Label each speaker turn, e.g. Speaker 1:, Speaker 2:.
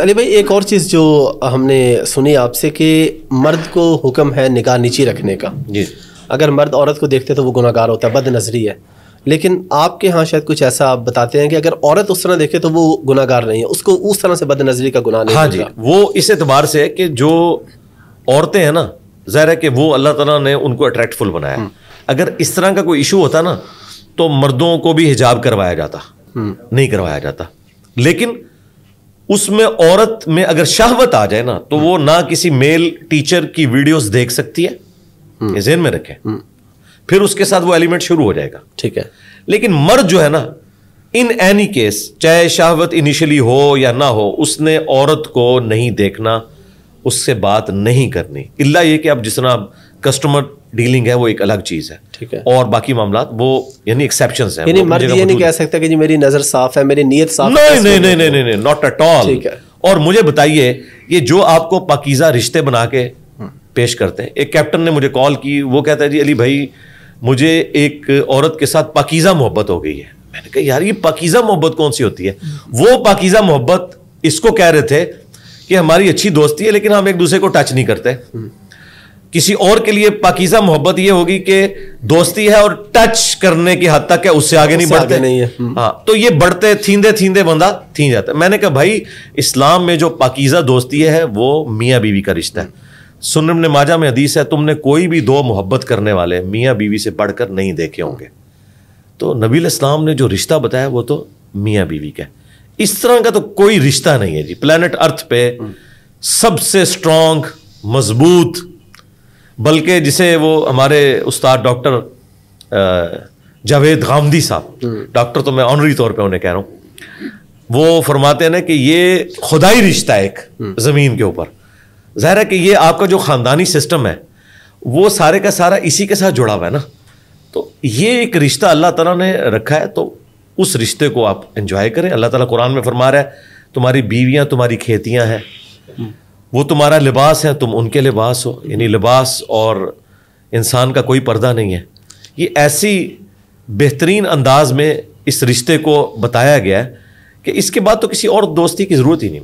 Speaker 1: अली भाई एक और चीज़ जो हमने सुनी आपसे कि मर्द को हुक्म है निगाह नीची रखने का जी अगर मर्द औरत को देखते तो वो गुनागार होता है बद नजरी है लेकिन आपके यहाँ शायद कुछ ऐसा आप बताते हैं कि अगर औरत उस तरह देखे तो वो गुनागार नहीं है उसको उस तरह से बद नजरी
Speaker 2: का गुनाह नहीं हाँ जी वो इस एतबार से है कि जो औरतें हैं ना ज़ाहिर है कि वो अल्लाह तला ने उनको अट्रैक्टफुल बनाया हम्म। अगर इस तरह का कोई इशू होता ना तो मर्दों को भी हिजाब करवाया जाता हम्म। नहीं करवाया जाता लेकिन उसमें औरत में अगर शहवत आ जाए ना तो वो ना किसी मेल टीचर की वीडियोस देख सकती है हम्म। जेन में रखें हम्म। फिर उसके साथ वो एलिमेंट शुरू हो जाएगा ठीक है लेकिन मर्द जो है ना इन एनी केस चाहे शहावत इनिशियली हो या ना हो उसने औरत को नहीं देखना उससे बात नहीं करनी इल्ला ये कि आप जिस तरह कस्टमर डीलिंग है वो एक अलग चीज है ठीक है और बाकी मामला वो यानी एक्सेप्शन है यानी मर्द ये नहीं कह
Speaker 1: सकता कि जी मेरी नजर साफ है मेरी नीयत साफ नहीं नहीं
Speaker 2: नहीं नहीं नहीं नॉट एट ऑल ठीक है और मुझे बताइए ये जो आपको पाकिजा रिश्ते बना के हम्म। पेश करते हैं एक कैप्टन ने मुझे कॉल की वो कहता है जी अली भाई मुझे एक औरत के साथ पाकिजा मोहब्बत हो गई है मैंने कहा यार ये पाकिजा मोहब्बत कौन सी होती है वो पाकिजा मोहब्बत इसको कह रहे थे कि हमारी अच्छी दोस्ती है लेकिन हम एक दूसरे को टच नहीं करते हम्म। किसी और के लिए पाकिजा मोहब्बत ये होगी कि दोस्ती है और टच करने की हद तक है उससे आगे उससे नहीं बढ़ते आगे नहीं है हम्म। हाँ तो ये बढ़ते थींदे थींदे बंदा थी जाता मैंने कहा भाई इस्लाम में जो पाकिजा दोस्ती है वो मियाँ बीवी का रिश्ता है सुनम ने माजा में हदीस है तुमने कोई भी दो मोहब्बत करने वाले मियाँ बीवी से पढ़कर नहीं देखे होंगे तो नबील इस्लाम ने जो रिश्ता बताया वो तो मियाँ बीवी का इस तरह का तो कोई रिश्ता नहीं है जी प्लानट अर्थ पे हम्म। सबसे स्ट्रांग मजबूत बल्कि जिसे वो हमारे उस्ताद डॉक्टर जावेद गामदी साहब हम्म। डॉक्टर तो मैं ऑनरी तौर पे उन्हें कह रहा हूँ वो फरमाते हैं ना कि ये खुदाई रिश्ता है एक हम्म। ज़मीन के ऊपर ज़ाहिर है कि ये आपका जो ख़ानदानी सिस्टम है वो सारे का सारा इसी के साथ जुड़ा हुआ है ना तो ये एक रिश्ता अल्लाह तला ने रखा है तो उस रिश्ते को आप इन्जॉय करें अल्लाह ताला कुरान में फरमा रहा है तुम्हारी बीवियाँ तुम्हारी खेतियाँ हैं हम्म। वो तुम्हारा लिबास है तुम उनके लिबास हो यानी लिबास और इंसान का कोई पर्दा नहीं है ये ऐसी बेहतरीन अंदाज में इस रिश्ते को बताया गया है कि इसके बाद तो किसी और दोस्ती की ज़रूरत ही नहीं